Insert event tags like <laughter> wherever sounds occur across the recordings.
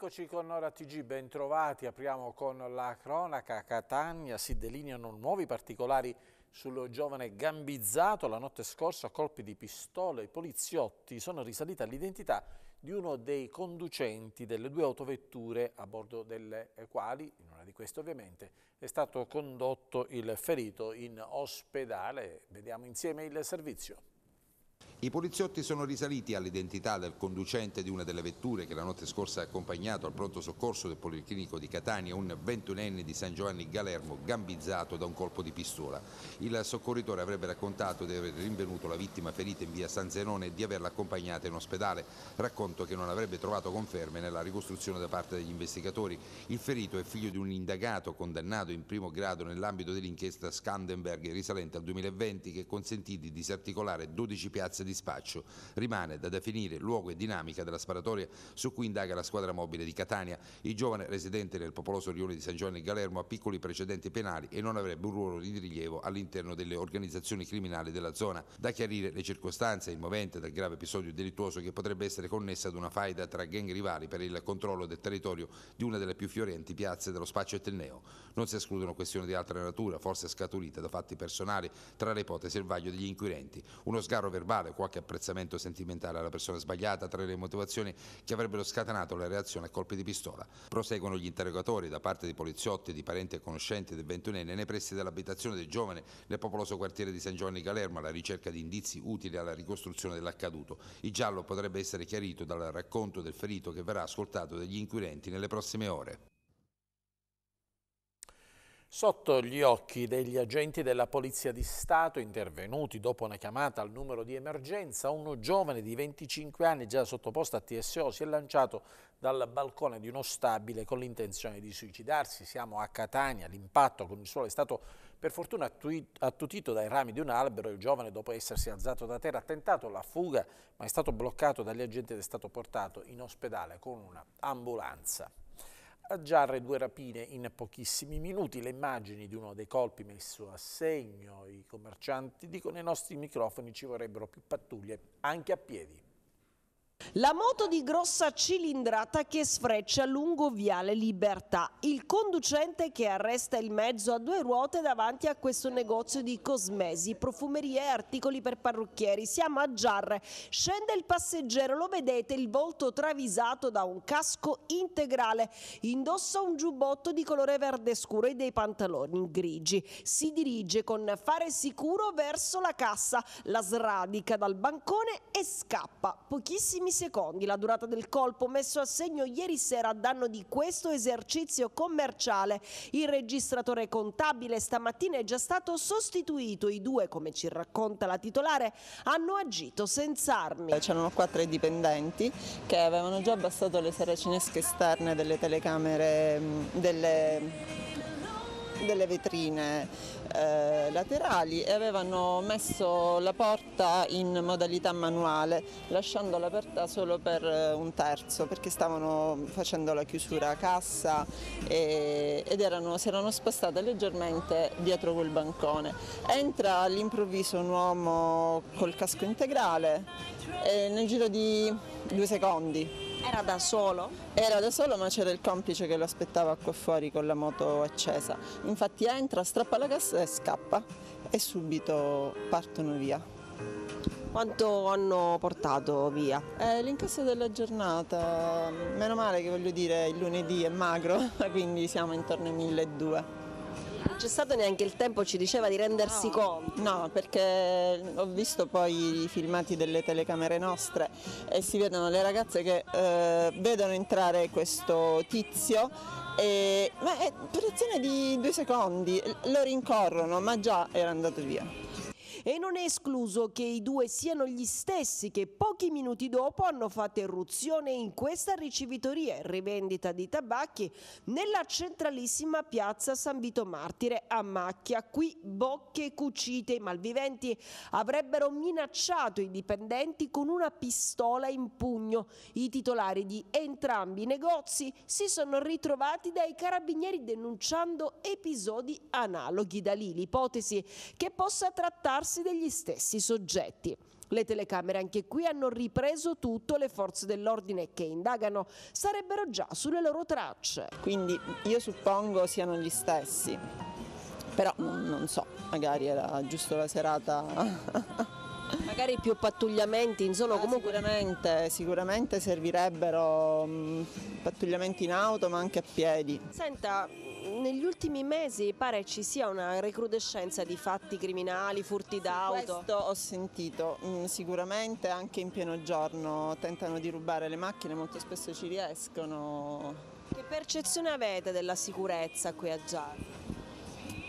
Eccoci con Nora TG, bentrovati. Apriamo con la cronaca. Catania si delineano nuovi particolari sul giovane gambizzato. La notte scorsa a colpi di pistola i poliziotti sono risaliti all'identità di uno dei conducenti delle due autovetture a bordo delle quali, in una di queste ovviamente, è stato condotto il ferito in ospedale. Vediamo insieme il servizio. I poliziotti sono risaliti all'identità del conducente di una delle vetture che la notte scorsa ha accompagnato al pronto soccorso del Policlinico di Catania un ventunenne di San Giovanni Galermo gambizzato da un colpo di pistola. Il soccorritore avrebbe raccontato di aver rinvenuto la vittima ferita in via San Zenone e di averla accompagnata in ospedale, racconto che non avrebbe trovato conferme nella ricostruzione da parte degli investigatori. Il ferito è figlio di un indagato condannato in primo grado nell'ambito dell'inchiesta Skandenberg risalente al 2020 che consentì di disarticolare 12 piazze di dispaccio. Rimane da definire luogo e dinamica della sparatoria su cui indaga la squadra mobile di Catania. Il giovane residente nel popoloso rione di San Giovanni Galermo ha piccoli precedenti penali e non avrebbe un ruolo di rilievo all'interno delle organizzazioni criminali della zona. Da chiarire le circostanze e il movente del grave episodio delittuoso che potrebbe essere connessa ad una faida tra gang rivali per il controllo del territorio di una delle più fiorenti piazze dello spaccio etneo. Non si escludono questioni di altra natura, forse scaturite da fatti personali, tra le ipotesi e il vaglio degli inquirenti. Uno sgarro verbale qualche apprezzamento sentimentale alla persona sbagliata tra le motivazioni che avrebbero scatenato la reazione a colpi di pistola. Proseguono gli interrogatori da parte di poliziotti, di parenti e conoscenti del ventunenne nei pressi dell'abitazione del giovane nel popoloso quartiere di San Giovanni Galermo alla ricerca di indizi utili alla ricostruzione dell'accaduto. Il giallo potrebbe essere chiarito dal racconto del ferito che verrà ascoltato dagli inquirenti nelle prossime ore. Sotto gli occhi degli agenti della Polizia di Stato intervenuti dopo una chiamata al numero di emergenza, un giovane di 25 anni già sottoposto a TSO si è lanciato dal balcone di uno stabile con l'intenzione di suicidarsi. Siamo a Catania, l'impatto con il suolo è stato per fortuna attutito dai rami di un albero, il giovane dopo essersi alzato da terra ha tentato la fuga ma è stato bloccato dagli agenti ed è stato portato in ospedale con un'ambulanza a Giarre due rapine in pochissimi minuti, le immagini di uno dei colpi messo a segno, i commercianti dicono ai nostri microfoni ci vorrebbero più pattuglie anche a piedi. La moto di grossa cilindrata che sfreccia lungo Viale Libertà. Il conducente che arresta il mezzo a due ruote davanti a questo negozio di cosmesi, profumerie e articoli per parrucchieri. Siamo a Giarre. Scende il passeggero, lo vedete, il volto travisato da un casco integrale. Indossa un giubbotto di colore verde scuro e dei pantaloni grigi. Si dirige con fare sicuro verso la cassa, la sradica dal bancone e scappa. Pochissimi pochissimi secondi la durata del colpo messo a segno ieri sera a danno di questo esercizio commerciale. Il registratore contabile stamattina è già stato sostituito. I due, come ci racconta la titolare, hanno agito senza armi. C'erano quattro tre dipendenti che avevano già abbassato le saracinesche esterne delle telecamere mm, delle delle vetrine eh, laterali e avevano messo la porta in modalità manuale, lasciandola aperta solo per eh, un terzo perché stavano facendo la chiusura a cassa e, ed erano, si erano spostate leggermente dietro quel bancone. Entra all'improvviso un uomo col casco integrale e nel giro di due secondi era da solo? Era da solo ma c'era il complice che lo aspettava qua fuori con la moto accesa. Infatti entra, strappa la cassa e scappa e subito partono via. Quanto hanno portato via? Eh, l'incasso della giornata, meno male che voglio dire il lunedì è magro, <laughs> quindi siamo intorno ai 1200 c'è stato neanche il tempo, ci diceva, di rendersi no. conto. No, perché ho visto poi i filmati delle telecamere nostre e si vedono le ragazze che eh, vedono entrare questo tizio e, ma è per azione di due secondi, lo rincorrono, ma già era andato via e non è escluso che i due siano gli stessi che pochi minuti dopo hanno fatto irruzione in questa ricevitoria e rivendita di tabacchi nella centralissima piazza San Vito Martire a Macchia. Qui bocche cucite, i malviventi avrebbero minacciato i dipendenti con una pistola in pugno. I titolari di entrambi i negozi si sono ritrovati dai carabinieri denunciando episodi analoghi. Da lì l'ipotesi che possa trattarsi classi degli stessi soggetti. Le telecamere anche qui hanno ripreso tutto, le forze dell'ordine che indagano sarebbero già sulle loro tracce. Quindi io suppongo siano gli stessi, però non, non so, magari era giusto la serata... <laughs> magari più pattugliamenti, insomma ah, comunque... Sicuramente, sicuramente servirebbero mm, pattugliamenti in auto ma anche a piedi. Senta, negli ultimi mesi pare ci sia una recrudescenza di fatti criminali, furti d'auto. Questo ho sentito, mm, sicuramente anche in pieno giorno tentano di rubare le macchine, molto spesso ci riescono. Che percezione avete della sicurezza qui a Giarno?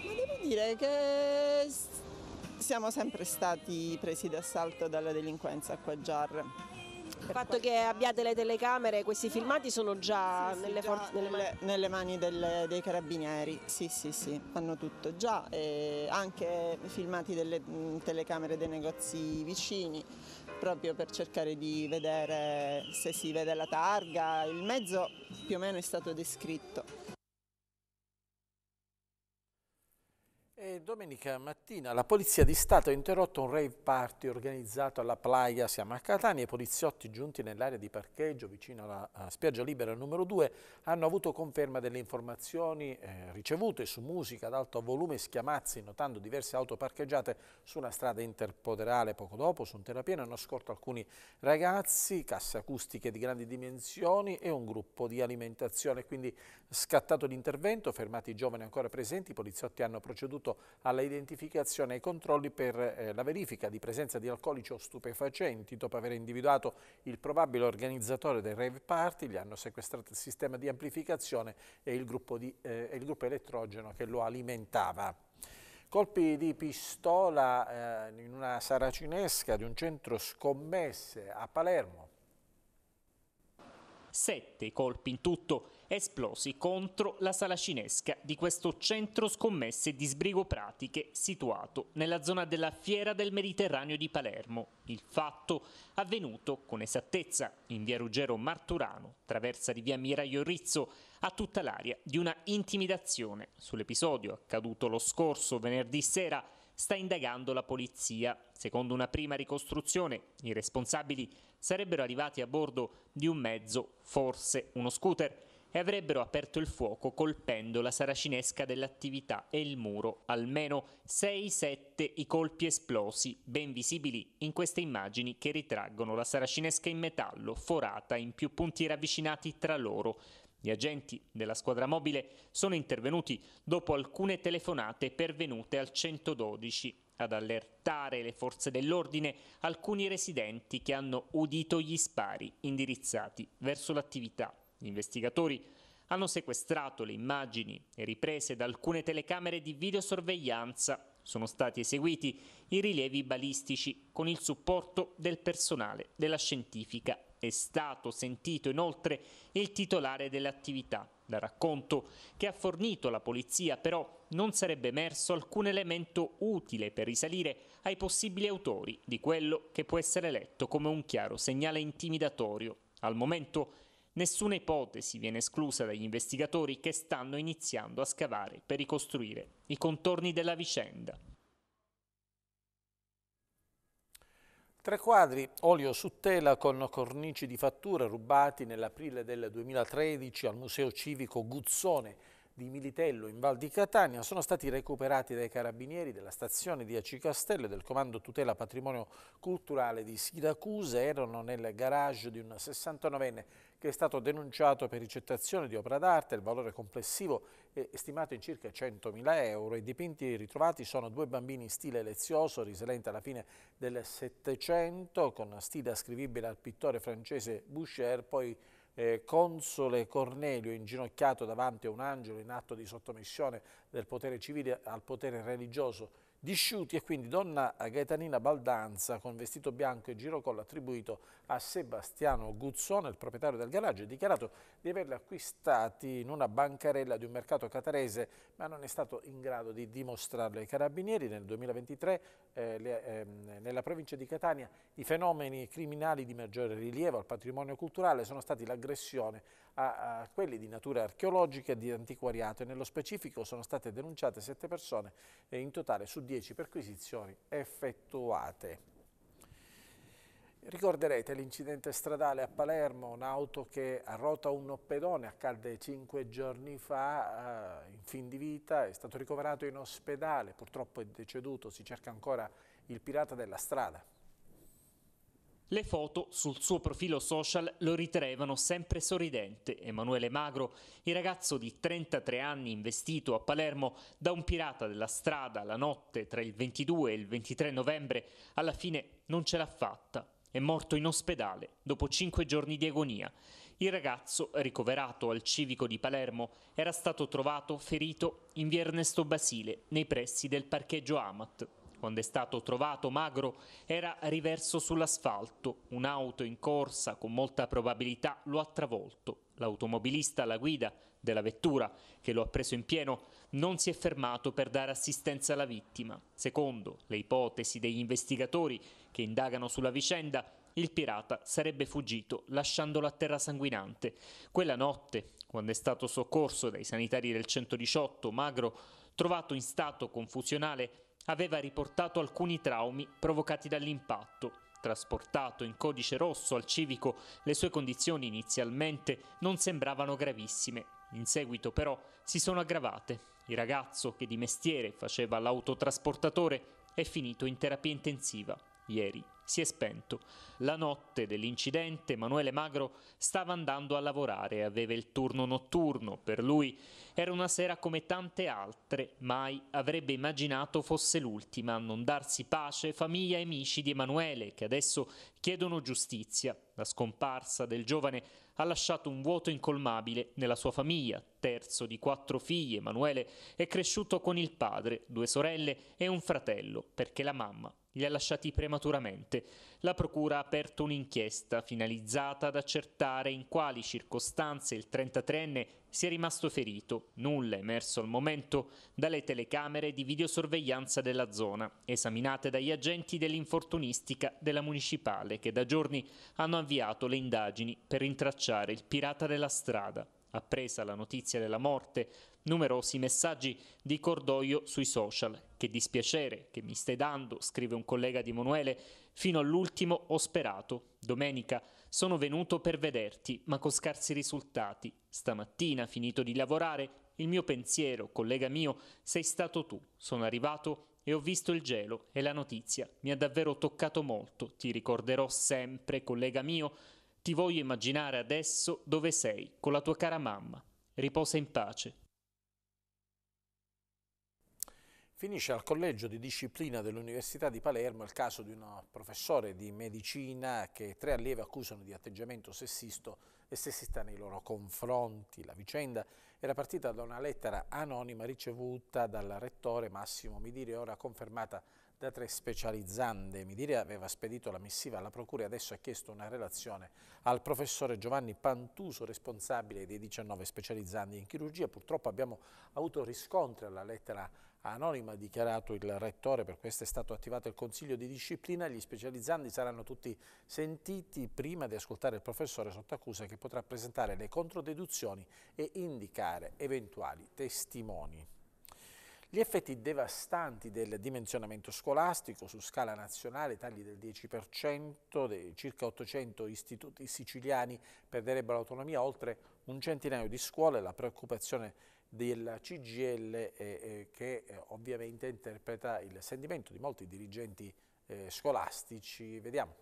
Ma devo dire che siamo sempre stati presi d'assalto dalla delinquenza qua a Giarno il fatto che abbiate le telecamere, questi filmati sono già, sì, sì, nelle, già nelle, mani, nelle mani delle, dei carabinieri, sì sì sì, fanno tutto già, e anche filmati delle mm, telecamere dei negozi vicini, proprio per cercare di vedere se si vede la targa, il mezzo più o meno è stato descritto. Eh, domenica mattina la Polizia di Stato ha interrotto un rave party organizzato alla Playa, siamo a Catania, i poliziotti giunti nell'area di parcheggio vicino alla spiaggia libera numero 2 hanno avuto conferma delle informazioni eh, ricevute su musica ad alto volume e schiamazzi, notando diverse auto parcheggiate su una strada interpoderale. Poco dopo, su un terrapieno, hanno scorto alcuni ragazzi, casse acustiche di grandi dimensioni e un gruppo di alimentazione. Quindi scattato l'intervento, fermati i giovani ancora presenti, i poliziotti hanno proceduto alla identificazione e ai controlli per eh, la verifica di presenza di alcolici o stupefacenti. Dopo aver individuato il probabile organizzatore del rave party, gli hanno sequestrato il sistema di amplificazione e il gruppo, di, eh, il gruppo elettrogeno che lo alimentava. Colpi di pistola eh, in una saracinesca di un centro scommesse a Palermo, sette colpi in tutto esplosi contro la sala cinesca di questo centro scommesse di sbrigo pratiche situato nella zona della Fiera del Mediterraneo di Palermo. Il fatto avvenuto con esattezza in via Ruggero Marturano, traversa di via Miraglio Rizzo, a tutta l'aria di una intimidazione. Sull'episodio accaduto lo scorso venerdì sera sta indagando la polizia. Secondo una prima ricostruzione, i responsabili sarebbero arrivati a bordo di un mezzo, forse uno scooter, e avrebbero aperto il fuoco colpendo la saracinesca dell'attività e il muro, almeno 6-7 i colpi esplosi, ben visibili in queste immagini che ritraggono la saracinesca in metallo, forata in più punti ravvicinati tra loro, gli agenti della squadra mobile sono intervenuti dopo alcune telefonate pervenute al 112 ad allertare le forze dell'ordine alcuni residenti che hanno udito gli spari indirizzati verso l'attività. Gli investigatori hanno sequestrato le immagini e riprese da alcune telecamere di videosorveglianza. Sono stati eseguiti i rilievi balistici con il supporto del personale della scientifica è stato sentito inoltre il titolare dell'attività. Dal racconto che ha fornito la polizia però non sarebbe emerso alcun elemento utile per risalire ai possibili autori di quello che può essere letto come un chiaro segnale intimidatorio. Al momento nessuna ipotesi viene esclusa dagli investigatori che stanno iniziando a scavare per ricostruire i contorni della vicenda. Tre quadri olio su tela con cornici di fattura rubati nell'aprile del 2013 al Museo Civico Guzzone di Militello in Val di Catania sono stati recuperati dai carabinieri della stazione di Aci Castello e del comando tutela patrimonio culturale di Siracusa. Erano nel garage di un 69enne che è stato denunciato per ricettazione di opera d'arte. Il valore complessivo è stimato in circa 100.000 euro. I dipinti ritrovati sono due bambini in stile lezioso risalente alla fine del Settecento con stile ascrivibile al pittore francese Boucher, poi eh, console Cornelio inginocchiato davanti a un angelo in atto di sottomissione del potere civile al potere religioso disciuti e quindi donna Gaetanina Baldanza con vestito bianco e girocollo attribuito a Sebastiano Guzzone, il proprietario del garage, ha dichiarato di averli acquistati in una bancarella di un mercato catarese ma non è stato in grado di dimostrarlo ai carabinieri. Nel 2023 eh, le, ehm, nella provincia di Catania i fenomeni criminali di maggiore rilievo al patrimonio culturale sono stati l'aggressione a, a, quelli di natura archeologica e di antiquariato e nello specifico sono state denunciate sette persone eh, in totale su dieci perquisizioni effettuate. Ricorderete l'incidente stradale a Palermo, un'auto che ha rota un pedone, accadde cinque giorni fa, eh, in fin di vita, è stato ricoverato in ospedale, purtroppo è deceduto, si cerca ancora il pirata della strada. Le foto sul suo profilo social lo ritraevano sempre sorridente, Emanuele Magro, il ragazzo di 33 anni investito a Palermo da un pirata della strada la notte tra il 22 e il 23 novembre, alla fine non ce l'ha fatta è morto in ospedale dopo cinque giorni di agonia. Il ragazzo, ricoverato al civico di Palermo, era stato trovato ferito in via Ernesto Basile, nei pressi del parcheggio Amat. Quando è stato trovato magro era riverso sull'asfalto, un'auto in corsa con molta probabilità lo ha travolto. L'automobilista alla guida della vettura, che lo ha preso in pieno, non si è fermato per dare assistenza alla vittima. Secondo le ipotesi degli investigatori che indagano sulla vicenda, il pirata sarebbe fuggito lasciandolo a terra sanguinante. Quella notte, quando è stato soccorso dai sanitari del 118, magro, trovato in stato confusionale, aveva riportato alcuni traumi provocati dall'impatto. Trasportato in codice rosso al civico, le sue condizioni inizialmente non sembravano gravissime, in seguito però si sono aggravate. Il ragazzo che di mestiere faceva l'autotrasportatore è finito in terapia intensiva ieri si è spento. La notte dell'incidente Emanuele Magro stava andando a lavorare, aveva il turno notturno, per lui era una sera come tante altre, mai avrebbe immaginato fosse l'ultima a non darsi pace famiglia e amici di Emanuele che adesso chiedono giustizia. La scomparsa del giovane ha lasciato un vuoto incolmabile nella sua famiglia. Terzo di quattro figli, Emanuele è cresciuto con il padre, due sorelle e un fratello, perché la mamma li ha lasciati prematuramente. La Procura ha aperto un'inchiesta finalizzata ad accertare in quali circostanze il 33enne sia rimasto ferito, nulla è emerso al momento dalle telecamere di videosorveglianza della zona, esaminate dagli agenti dell'infortunistica della municipale che da giorni hanno avviato le indagini per rintracciare il pirata della strada. Appresa la notizia della morte numerosi messaggi di cordoglio sui social. Che dispiacere che mi stai dando, scrive un collega di Emanuele, fino all'ultimo ho sperato. Domenica sono venuto per vederti, ma con scarsi risultati. Stamattina, finito di lavorare, il mio pensiero, collega mio, sei stato tu. Sono arrivato e ho visto il gelo e la notizia. Mi ha davvero toccato molto. Ti ricorderò sempre, collega mio. Ti voglio immaginare adesso dove sei, con la tua cara mamma. Riposa in pace. Finisce al collegio di disciplina dell'Università di Palermo il caso di un professore di medicina che tre allievi accusano di atteggiamento sessisto e sessista nei loro confronti. La vicenda era partita da una lettera anonima ricevuta dal rettore Massimo Midire, ora confermata da tre specializzande. Midire aveva spedito la missiva alla procura e adesso ha chiesto una relazione al professore Giovanni Pantuso, responsabile dei 19 specializzandi in chirurgia. Purtroppo abbiamo avuto riscontri alla lettera anonima Anonima ha dichiarato il rettore, per questo è stato attivato il consiglio di disciplina, gli specializzanti saranno tutti sentiti prima di ascoltare il professore sotto accusa che potrà presentare le controdeduzioni e indicare eventuali testimoni. Gli effetti devastanti del dimensionamento scolastico su scala nazionale, tagli del 10%, dei circa 800 istituti siciliani perderebbero l'autonomia, oltre un centinaio di scuole, la preoccupazione della CGL eh, eh, che eh, ovviamente interpreta il sentimento di molti dirigenti eh, scolastici. Vediamo.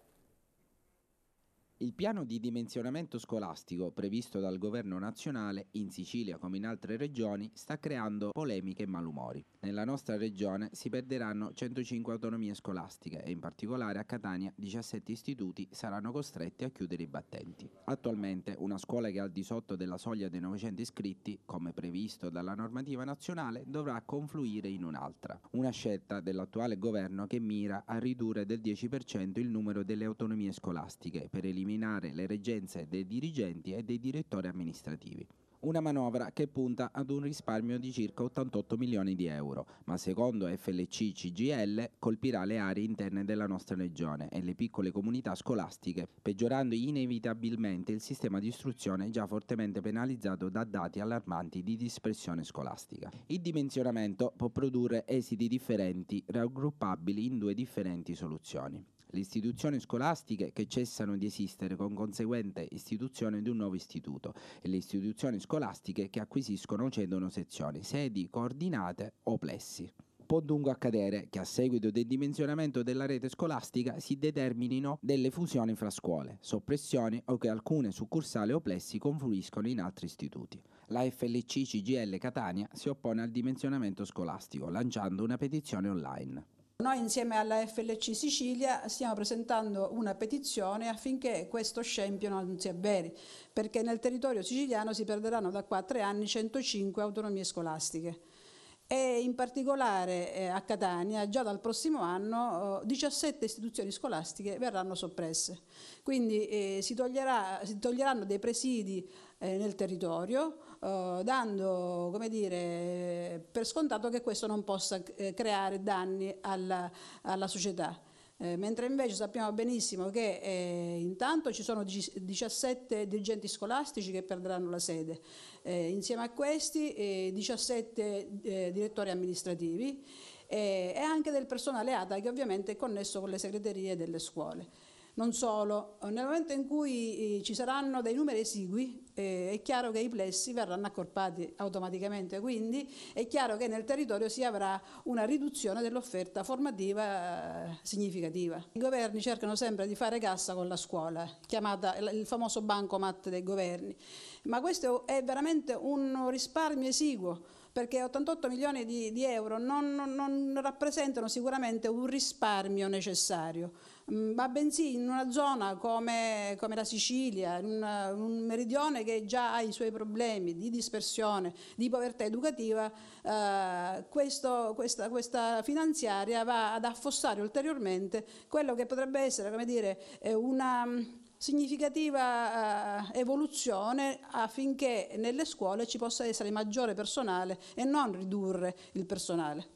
Il piano di dimensionamento scolastico previsto dal governo nazionale in Sicilia come in altre regioni sta creando polemiche e malumori. Nella nostra regione si perderanno 105 autonomie scolastiche e in particolare a Catania 17 istituti saranno costretti a chiudere i battenti. Attualmente una scuola che è al di sotto della soglia dei 900 iscritti, come previsto dalla normativa nazionale, dovrà confluire in un'altra. Una scelta dell'attuale governo che mira a ridurre del 10% il numero delle autonomie scolastiche per eliminare eliminare le reggenze dei dirigenti e dei direttori amministrativi. Una manovra che punta ad un risparmio di circa 88 milioni di euro, ma secondo FLC CGL colpirà le aree interne della nostra regione e le piccole comunità scolastiche, peggiorando inevitabilmente il sistema di istruzione già fortemente penalizzato da dati allarmanti di dispersione scolastica. Il dimensionamento può produrre esiti differenti raggruppabili in due differenti soluzioni le istituzioni scolastiche che cessano di esistere con conseguente istituzione di un nuovo istituto e le istituzioni scolastiche che acquisiscono o cedono sezioni, sedi, coordinate o plessi. Può dunque accadere che a seguito del dimensionamento della rete scolastica si determinino delle fusioni fra scuole, soppressioni o che alcune succursali o plessi confluiscono in altri istituti. La FLC CGL Catania si oppone al dimensionamento scolastico lanciando una petizione online. Noi insieme alla FLC Sicilia stiamo presentando una petizione affinché questo scempio non si avveri, perché nel territorio siciliano si perderanno da qua a tre anni 105 autonomie scolastiche e in particolare eh, a Catania già dal prossimo anno 17 istituzioni scolastiche verranno soppresse. Quindi eh, si, toglierà, si, toglieranno dei presidi eh, nel territorio eh, dando dire, per scontato che questo non possa eh, creare danni alla, alla società. Eh, mentre invece sappiamo benissimo che eh, intanto ci sono 17 dirigenti scolastici che perderanno la sede, eh, insieme a questi 17 eh, eh, direttori amministrativi e anche del personale ATA che ovviamente è connesso con le segreterie delle scuole. Non solo, eh, nel momento in cui eh, ci saranno dei numeri esigui, eh, è chiaro che i plessi verranno accorpati automaticamente, quindi è chiaro che nel territorio si avrà una riduzione dell'offerta formativa eh, significativa. I governi cercano sempre di fare cassa con la scuola, chiamata il famoso bancomat dei governi, ma questo è veramente un risparmio esiguo perché 88 milioni di, di euro non, non, non rappresentano sicuramente un risparmio necessario. Mm, ma bensì in una zona come, come la Sicilia, una, un meridione che già ha i suoi problemi di dispersione, di povertà educativa, eh, questo, questa, questa, finanziaria va ad affossare ulteriormente quello che potrebbe essere come dire, eh, una mm, significativa eh, evoluzione affinché nelle scuole ci possa essere maggiore personale e non ridurre il personale.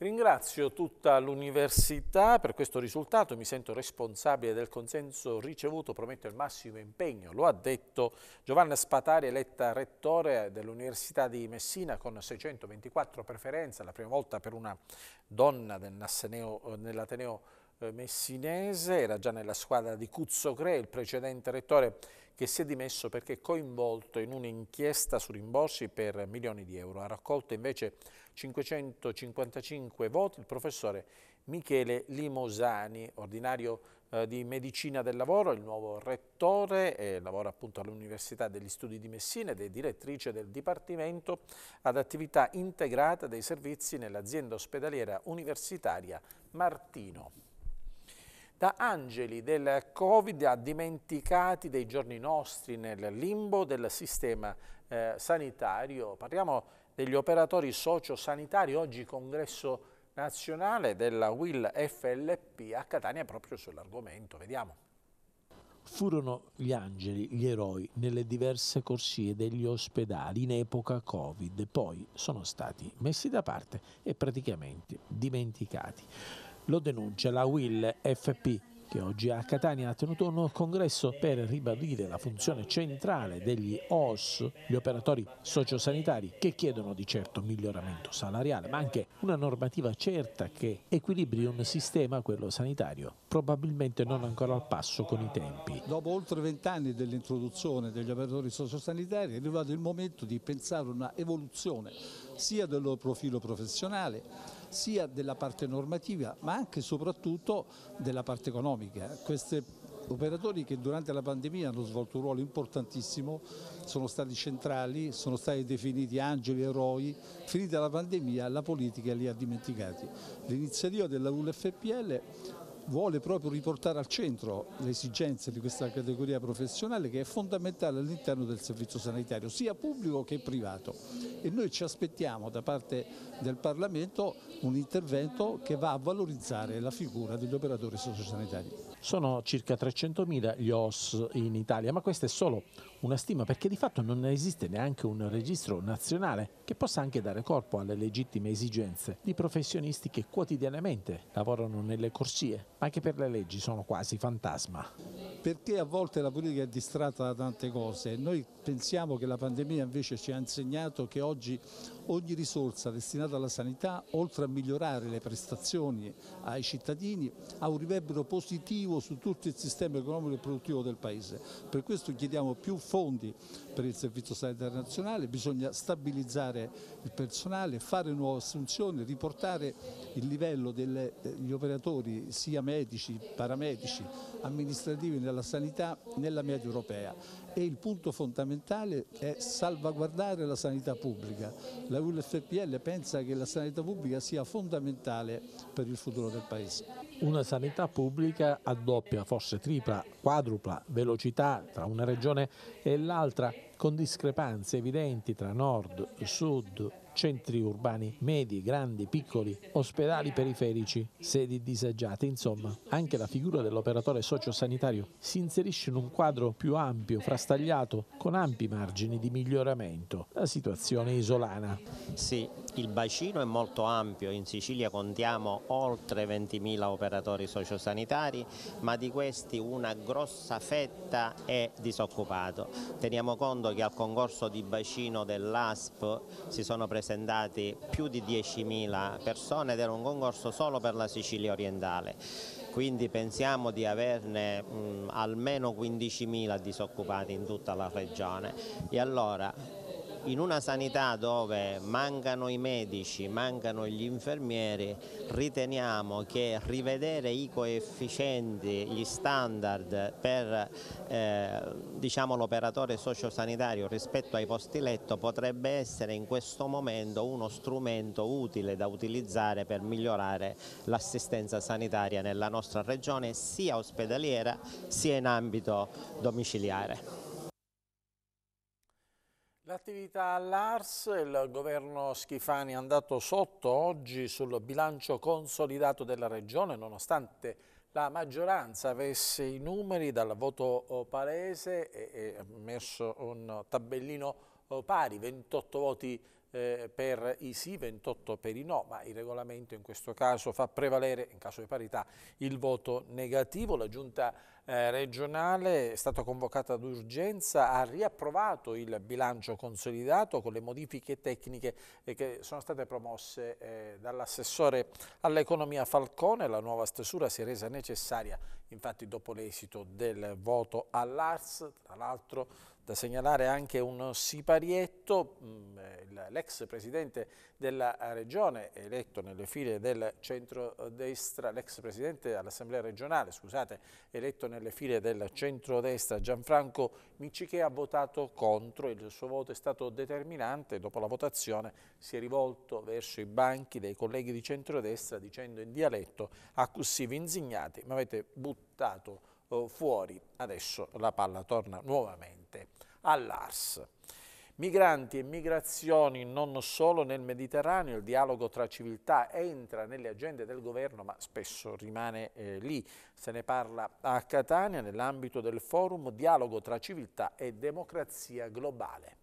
Ringrazio tutta l'Università per questo risultato, mi sento responsabile del consenso ricevuto, prometto il massimo impegno, lo ha detto Giovanna Spatari, eletta rettore dell'Università di Messina con 624 preferenze, la prima volta per una donna nell'Ateneo eh, messinese, era già nella squadra di Cuzzo Cre, il precedente rettore che si è dimesso perché è coinvolto in un'inchiesta su rimborsi per milioni di euro. Ha raccolto invece 555 voti il professore Michele Limosani, ordinario eh, di Medicina del Lavoro, il nuovo rettore, eh, lavora appunto all'Università degli Studi di Messina ed è direttrice del Dipartimento ad attività integrata dei servizi nell'azienda ospedaliera universitaria Martino da angeli del Covid a dimenticati dei giorni nostri nel limbo del sistema eh, sanitario. Parliamo degli operatori sociosanitari, oggi congresso nazionale della WIL FLP a Catania proprio sull'argomento. Vediamo. Furono gli angeli, gli eroi, nelle diverse corsie degli ospedali in epoca Covid, poi sono stati messi da parte e praticamente dimenticati. Lo denuncia la Will FP che oggi a Catania ha tenuto un congresso per ribadire la funzione centrale degli OS, gli operatori sociosanitari, che chiedono di certo miglioramento salariale, ma anche una normativa certa che equilibri un sistema, quello sanitario, probabilmente non ancora al passo con i tempi. Dopo oltre vent'anni dell'introduzione degli operatori sociosanitari è arrivato il momento di pensare a una evoluzione sia del loro profilo professionale, sia della parte normativa ma anche e soprattutto della parte economica. Queste operatori che durante la pandemia hanno svolto un ruolo importantissimo, sono stati centrali, sono stati definiti angeli, eroi, finita la pandemia la politica li ha dimenticati. L'iniziativa della ULFPL vuole proprio riportare al centro le esigenze di questa categoria professionale che è fondamentale all'interno del servizio sanitario, sia pubblico che privato. E noi ci aspettiamo da parte del Parlamento un intervento che va a valorizzare la figura degli operatori sociosanitari. Sono circa 300.000 gli OS in Italia, ma questa è solo una stima perché di fatto non esiste neanche un registro nazionale che possa anche dare corpo alle legittime esigenze di professionisti che quotidianamente lavorano nelle corsie, ma che per le leggi sono quasi fantasma perché a volte la politica è distratta da tante cose. Noi pensiamo che la pandemia invece ci ha insegnato che oggi ogni risorsa destinata alla sanità, oltre a migliorare le prestazioni ai cittadini, ha un riverbero positivo su tutto il sistema economico e produttivo del Paese. Per questo chiediamo più fondi per il Servizio Sanitario Nazionale, bisogna stabilizzare il personale, fare nuove assunzioni, riportare il livello degli eh, operatori sia medici, paramedici, amministrativi nella alla sanità nella media europea e il punto fondamentale è salvaguardare la sanità pubblica. La ULFPL pensa che la sanità pubblica sia fondamentale per il futuro del Paese. Una sanità pubblica a doppia, forse tripla, quadrupla velocità tra una regione e l'altra, con discrepanze evidenti tra nord, sud, centri urbani medi, grandi, piccoli, ospedali periferici, sedi disagiate, insomma, anche la figura dell'operatore sociosanitario si inserisce in un quadro più ampio, frastagliato, con ampi margini di miglioramento. La situazione isolana. Sì, il bacino è molto ampio, in Sicilia contiamo oltre 20.000 operatori sociosanitari, ma di questi una grossa fetta è disoccupato. Teniamo conto che al concorso di bacino dell'ASP si sono presentati più di 10.000 persone ed era un concorso solo per la Sicilia orientale quindi pensiamo di averne mh, almeno 15.000 disoccupati in tutta la regione e allora in una sanità dove mancano i medici, mancano gli infermieri, riteniamo che rivedere i coefficienti, gli standard per eh, diciamo, l'operatore sociosanitario rispetto ai posti letto potrebbe essere in questo momento uno strumento utile da utilizzare per migliorare l'assistenza sanitaria nella nostra regione sia ospedaliera sia in ambito domiciliare. L'attività all'ARS, il governo Schifani è andato sotto oggi sul bilancio consolidato della Regione, nonostante la maggioranza avesse i numeri dal voto oh, palese e, messo un tabellino oh, pari, 28 voti eh, per i sì, 28 per i no, ma il regolamento in questo caso fa prevalere, in caso di parità, il voto negativo. La giunta eh, regionale è stata convocata d'urgenza, ha riapprovato il bilancio consolidato con le modifiche tecniche eh, che sono state promosse eh, dall'assessore all'economia Falcone. La nuova stesura si è resa necessaria Infatti dopo l'esito del voto all'Ars, tra l'altro da segnalare anche un siparietto, mm, eh, l'ex presidente della regione eletto nelle file del centrodestra, l'ex presidente dell'assemblea regionale, scusate, eletto nelle file del centrodestra Gianfranco Micciche ha votato contro, il suo voto è stato determinante, dopo la votazione si è rivolto verso i banchi dei colleghi di centrodestra dicendo in dialetto accussivi insignati, ma avete buttato buttato eh, fuori. Adesso la palla torna nuovamente all'ARS. Migranti e migrazioni non solo nel Mediterraneo, il dialogo tra civiltà entra nelle agende del governo ma spesso rimane eh, lì. Se ne parla a Catania nell'ambito del forum Dialogo tra civiltà e democrazia globale.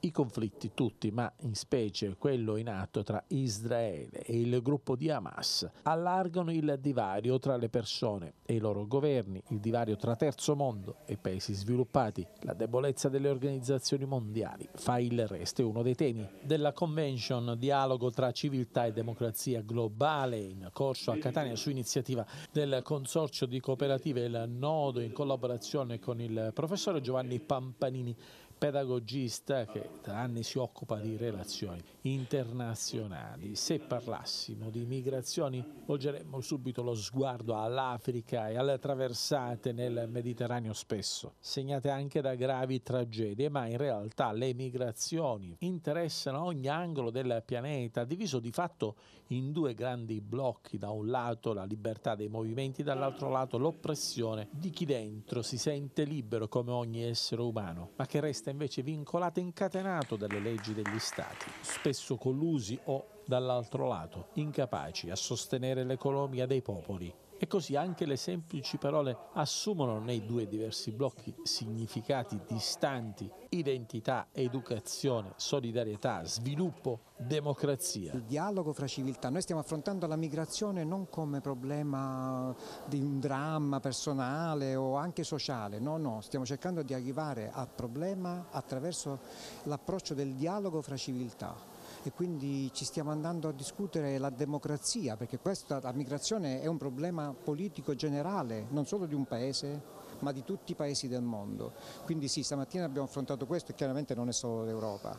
I conflitti tutti, ma in specie quello in atto tra Israele e il gruppo di Hamas, allargano il divario tra le persone e i loro governi, il divario tra terzo mondo e paesi sviluppati. La debolezza delle organizzazioni mondiali fa il resto, uno dei temi della Convention Dialogo tra civiltà e democrazia globale in corso a Catania su iniziativa del Consorzio di Cooperative Il Nodo in collaborazione con il professore Giovanni Pampanini pedagogista che da anni si occupa di relazioni internazionali. Se parlassimo di migrazioni volgeremmo subito lo sguardo all'Africa e alle traversate nel Mediterraneo spesso, segnate anche da gravi tragedie, ma in realtà le migrazioni interessano ogni angolo del pianeta, diviso di fatto in due grandi blocchi, da un lato la libertà dei movimenti, dall'altro lato l'oppressione di chi dentro si sente libero come ogni essere umano, ma che resta invece vincolato e incatenato dalle leggi degli stati, spesso collusi o dall'altro lato, incapaci a sostenere l'economia dei popoli e così anche le semplici parole assumono nei due diversi blocchi significati distanti, identità, educazione, solidarietà, sviluppo, democrazia. Il dialogo fra civiltà, noi stiamo affrontando la migrazione non come problema di un dramma personale o anche sociale, no, no, stiamo cercando di arrivare al problema attraverso l'approccio del dialogo fra civiltà e quindi ci stiamo andando a discutere la democrazia perché questa la migrazione è un problema politico generale non solo di un paese ma di tutti i paesi del mondo. Quindi sì, stamattina abbiamo affrontato questo e chiaramente non è solo l'Europa.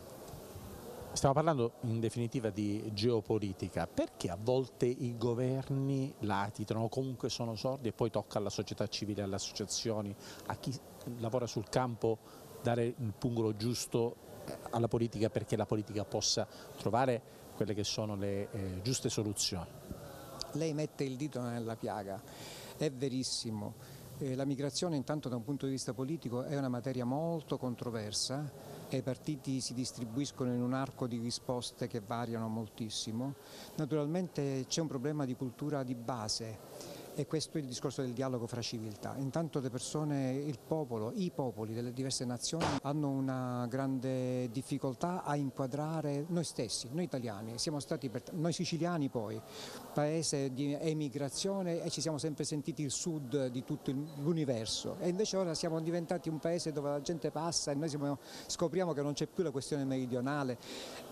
Stiamo parlando in definitiva di geopolitica, perché a volte i governi latitano, comunque sono sordi e poi tocca alla società civile, alle associazioni, a chi lavora sul campo dare il pungolo giusto alla politica perché la politica possa trovare quelle che sono le eh, giuste soluzioni. Lei mette il dito nella piaga, è verissimo. Eh, la migrazione intanto da un punto di vista politico è una materia molto controversa e i partiti si distribuiscono in un arco di risposte che variano moltissimo. Naturalmente c'è un problema di cultura di base e questo è il discorso del dialogo fra civiltà. Intanto le persone, il popolo, i popoli delle diverse nazioni hanno una grande difficoltà a inquadrare noi stessi, noi italiani, siamo stati per, noi siciliani poi, paese di emigrazione e ci siamo sempre sentiti il sud di tutto l'universo e invece ora siamo diventati un paese dove la gente passa e noi siamo, scopriamo che non c'è più la questione meridionale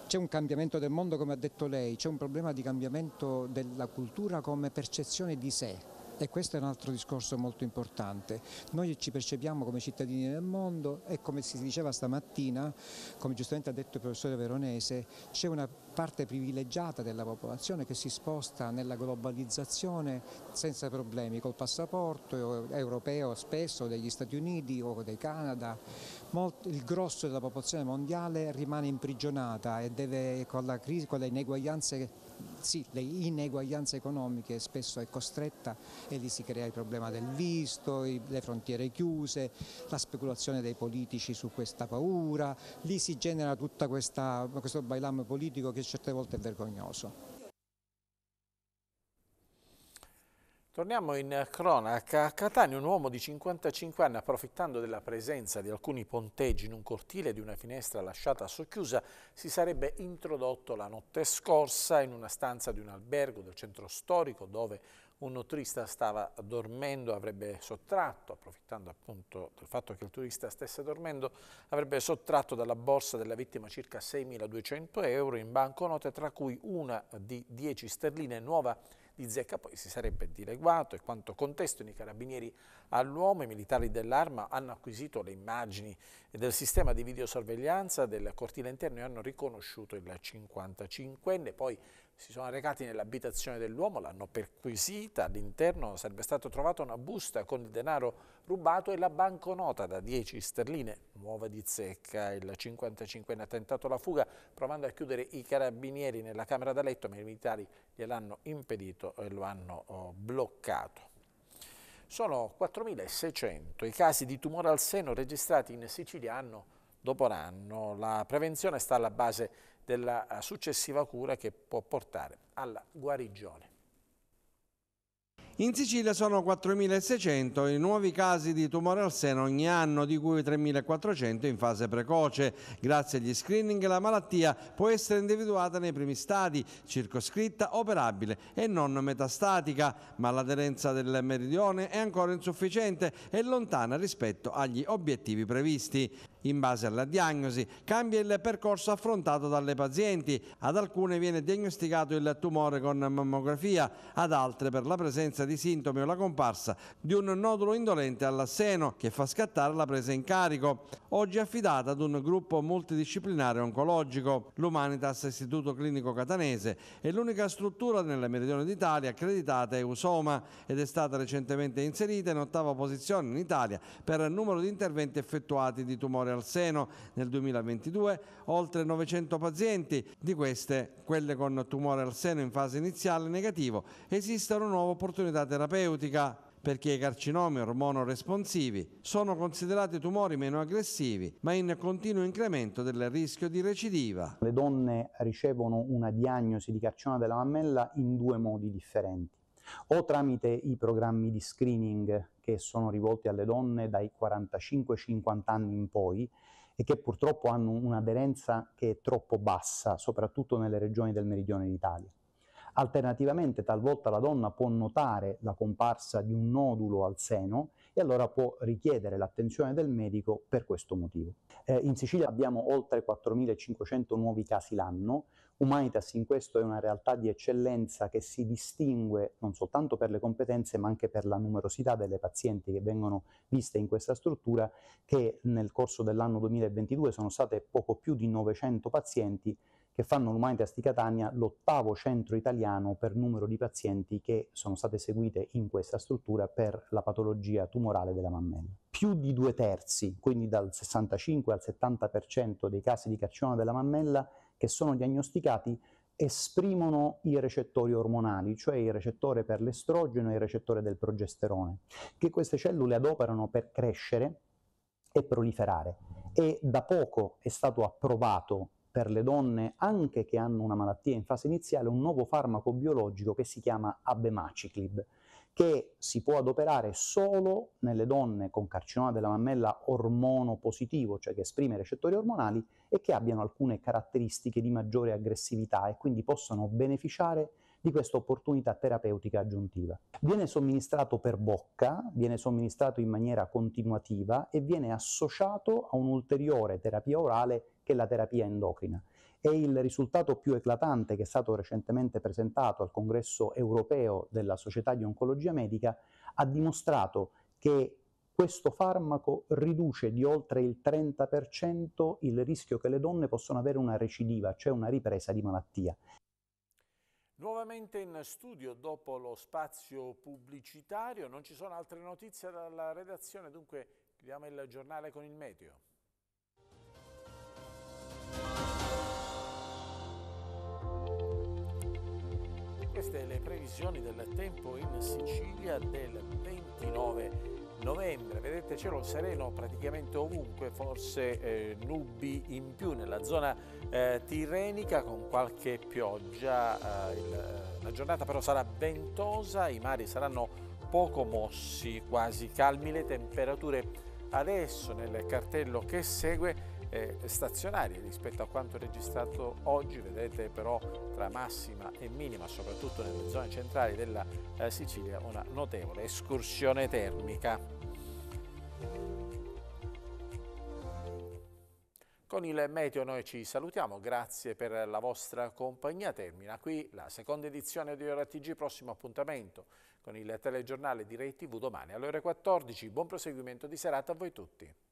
c'è un cambiamento del mondo come ha detto lei, c'è un problema di cambiamento della cultura come percezione di sé, e questo è un altro discorso molto importante. Noi ci percepiamo come cittadini del mondo e come si diceva stamattina, come giustamente ha detto il professore Veronese, c'è una parte privilegiata della popolazione che si sposta nella globalizzazione senza problemi, col passaporto europeo spesso, degli Stati Uniti o del Canada. il grosso della popolazione mondiale rimane imprigionata e deve con la crisi, con le ineguaglianze, sì, le ineguaglianze economiche spesso è costretta e lì si crea il problema del visto, le frontiere chiuse, la speculazione dei politici su questa paura, lì si genera tutto questo bailam politico che certe volte è vergognoso. Torniamo in cronaca. A Catania un uomo di 55 anni, approfittando della presenza di alcuni ponteggi in un cortile di una finestra lasciata socchiusa, si sarebbe introdotto la notte scorsa in una stanza di un albergo del centro storico dove un turista stava dormendo, avrebbe sottratto, approfittando appunto del fatto che il turista stesse dormendo, avrebbe sottratto dalla borsa della vittima circa 6.200 euro in banconote, tra cui una di 10 sterline nuova di zecca, poi si sarebbe dileguato e quanto contestano i carabinieri all'uomo, i militari dell'arma hanno acquisito le immagini del sistema di videosorveglianza del cortile interno e hanno riconosciuto il 55enne, poi si sono recati nell'abitazione dell'uomo, l'hanno perquisita, all'interno sarebbe stata trovata una busta con il denaro rubato e la banconota da 10 sterline, nuova di zecca. Il 55enne ha tentato la fuga provando a chiudere i carabinieri nella camera da letto, ma i militari gliel'hanno impedito e lo hanno oh, bloccato. Sono 4.600 i casi di tumore al seno registrati in Sicilia anno dopo anno. La prevenzione sta alla base della eh, successiva cura che può portare alla guarigione. In Sicilia sono 4.600 i nuovi casi di tumore al seno ogni anno, di cui 3.400 in fase precoce. Grazie agli screening la malattia può essere individuata nei primi stadi, circoscritta, operabile e non metastatica, ma l'aderenza del meridione è ancora insufficiente e lontana rispetto agli obiettivi previsti in base alla diagnosi. Cambia il percorso affrontato dalle pazienti. Ad alcune viene diagnosticato il tumore con mammografia, ad altre per la presenza di sintomi o la comparsa di un nodulo indolente al seno che fa scattare la presa in carico. Oggi affidata ad un gruppo multidisciplinare oncologico. L'Umanitas Istituto Clinico Catanese è l'unica struttura nella meridione d'Italia accreditata Eusoma ed è stata recentemente inserita in ottava posizione in Italia per numero di interventi effettuati di tumore al seno nel 2022, oltre 900 pazienti, di queste quelle con tumore al seno in fase iniziale negativo, esiste una nuova opportunità terapeutica perché i carcinomi ormonoresponsivi sono considerati tumori meno aggressivi, ma in continuo incremento del rischio di recidiva. Le donne ricevono una diagnosi di carcinoma della mammella in due modi differenti o tramite i programmi di screening che sono rivolti alle donne dai 45-50 anni in poi e che purtroppo hanno un'aderenza che è troppo bassa, soprattutto nelle regioni del meridione d'Italia. Alternativamente, talvolta la donna può notare la comparsa di un nodulo al seno e allora può richiedere l'attenzione del medico per questo motivo. Eh, in Sicilia abbiamo oltre 4.500 nuovi casi l'anno, Humanitas in questo è una realtà di eccellenza che si distingue non soltanto per le competenze ma anche per la numerosità delle pazienti che vengono viste in questa struttura che nel corso dell'anno 2022 sono state poco più di 900 pazienti che fanno l'Humanitas di Catania l'ottavo centro italiano per numero di pazienti che sono state seguite in questa struttura per la patologia tumorale della mammella. Più di due terzi, quindi dal 65 al 70% dei casi di carcinoma della mammella che sono diagnosticati esprimono i recettori ormonali, cioè il recettore per l'estrogeno e il recettore del progesterone, che queste cellule adoperano per crescere e proliferare. E da poco è stato approvato per le donne, anche che hanno una malattia in fase iniziale, un nuovo farmaco biologico che si chiama abemaciclib, che si può adoperare solo nelle donne con carcinoma della mammella ormono positivo, cioè che esprime recettori ormonali e che abbiano alcune caratteristiche di maggiore aggressività e quindi possano beneficiare di questa opportunità terapeutica aggiuntiva. Viene somministrato per bocca, viene somministrato in maniera continuativa e viene associato a un'ulteriore terapia orale che è la terapia endocrina e il risultato più eclatante che è stato recentemente presentato al congresso europeo della Società di Oncologia Medica ha dimostrato che questo farmaco riduce di oltre il 30% il rischio che le donne possono avere una recidiva, cioè una ripresa di malattia. Nuovamente in studio dopo lo spazio pubblicitario, non ci sono altre notizie dalla redazione, dunque chiudiamo il giornale con il meteo. Queste le previsioni del tempo in Sicilia del 29 novembre, vedete cielo sereno praticamente ovunque, forse eh, nubi in più nella zona eh, tirrenica con qualche pioggia, eh, il, eh, la giornata però sarà ventosa, i mari saranno poco mossi, quasi calmi le temperature adesso nel cartello che segue eh, stazionarie rispetto a quanto registrato oggi, vedete però tra massima e minima, soprattutto nelle zone centrali della eh, Sicilia, una notevole escursione termica. Con il meteo noi ci salutiamo, grazie per la vostra compagnia, termina qui la seconda edizione di Ora prossimo appuntamento con il telegiornale di Rai TV domani alle ore 14, buon proseguimento di serata a voi tutti.